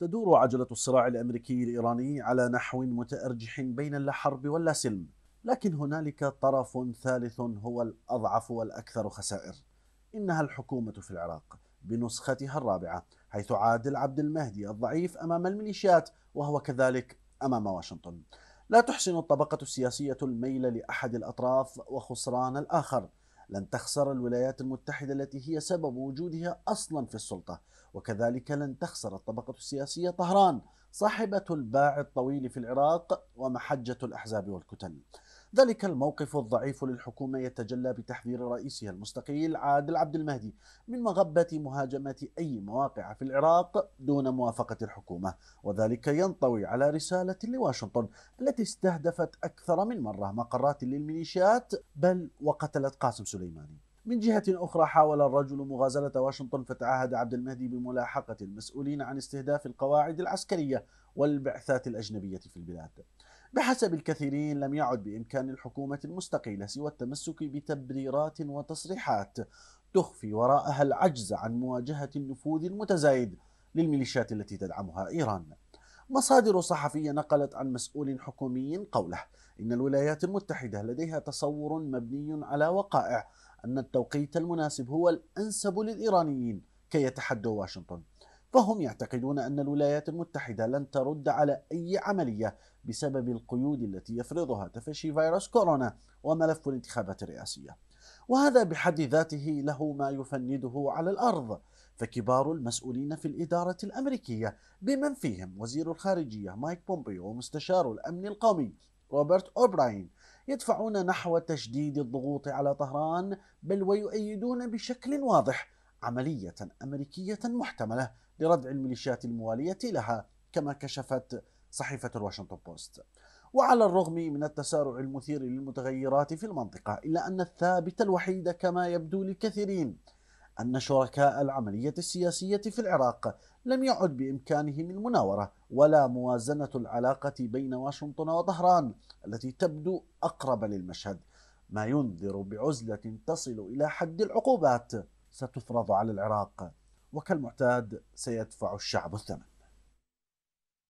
تدور عجلة الصراع الأمريكي الإيراني على نحو متأرجح بين اللا حرب ولا سلم لكن هنالك طرف ثالث هو الأضعف والأكثر خسائر إنها الحكومة في العراق بنسختها الرابعة حيث عادل عبد المهدي الضعيف أمام الميليشيات وهو كذلك أمام واشنطن لا تحسن الطبقة السياسية الميل لأحد الأطراف وخسران الآخر لن تخسر الولايات المتحدة التي هي سبب وجودها أصلا في السلطة وكذلك لن تخسر الطبقة السياسية طهران صاحبة الباع الطويل في العراق ومحجة الأحزاب والكتل ذلك الموقف الضعيف للحكومة يتجلى بتحذير رئيسها المستقيل عادل عبد المهدي من مغبة مهاجمة أي مواقع في العراق دون موافقة الحكومة وذلك ينطوي على رسالة لواشنطن التي استهدفت أكثر من مرة مقرات للميليشيات بل وقتلت قاسم سليماني من جهة أخرى حاول الرجل مغازلة واشنطن فتعهد عبد المهدي بملاحقة المسؤولين عن استهداف القواعد العسكرية والبعثات الأجنبية في البلاد بحسب الكثيرين لم يعد بإمكان الحكومة المستقيلة سوى التمسك بتبريرات وتصريحات تخفي وراءها العجز عن مواجهة النفوذ المتزايد للميليشيات التي تدعمها إيران مصادر صحفية نقلت عن مسؤول حكومي قوله إن الولايات المتحدة لديها تصور مبني على وقائع أن التوقيت المناسب هو الأنسب للإيرانيين كي يتحدوا واشنطن فهم يعتقدون أن الولايات المتحدة لن ترد على أي عملية بسبب القيود التي يفرضها تفشي فيروس كورونا وملف الانتخابات الرئاسية وهذا بحد ذاته له ما يفنده على الأرض فكبار المسؤولين في الإدارة الأمريكية بمن فيهم وزير الخارجية مايك بومبيو ومستشار الأمن القومي روبرت أوبراين يدفعون نحو تشديد الضغوط على طهران بل ويؤيدون بشكل واضح عملية أمريكية محتملة لردع الميليشيات الموالية لها كما كشفت صحيفة الواشنطن بوست وعلى الرغم من التسارع المثير للمتغيرات في المنطقة إلا أن الثابت الوحيد كما يبدو للكثيرين أن شركاء العملية السياسية في العراق لم يعد بإمكانهم المناورة ولا موازنة العلاقة بين واشنطن وطهران التي تبدو أقرب للمشهد ما ينذر بعزلة تصل إلى حد العقوبات ستفرض على العراق وكالمعتاد سيدفع الشعب الثمن